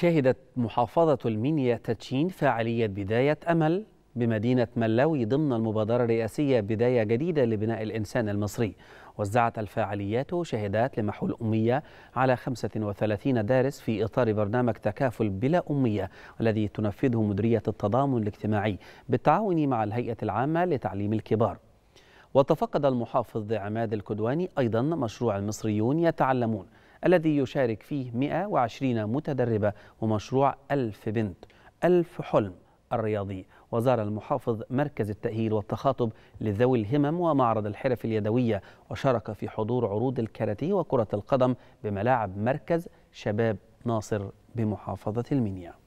شهدت محافظة المنيا تدشين فعالية بداية أمل بمدينة ملاوي ضمن المبادرة الرئاسية بداية جديدة لبناء الإنسان المصري وزعت الفعاليات شهادات لمحو الأمية على 35 دارس في إطار برنامج تكافل بلا أمية الذي تنفذه مديرية التضامن الاجتماعي بالتعاون مع الهيئة العامة لتعليم الكبار وتفقد المحافظ عماد الكدواني أيضا مشروع المصريون يتعلمون الذي يشارك فيه 120 متدربة ومشروع ألف بنت ألف حلم الرياضي وزار المحافظ مركز التأهيل والتخاطب لذوي الهمم ومعرض الحرف اليدوية وشارك في حضور عروض الكاراتيه وكرة القدم بملاعب مركز شباب ناصر بمحافظة المنيا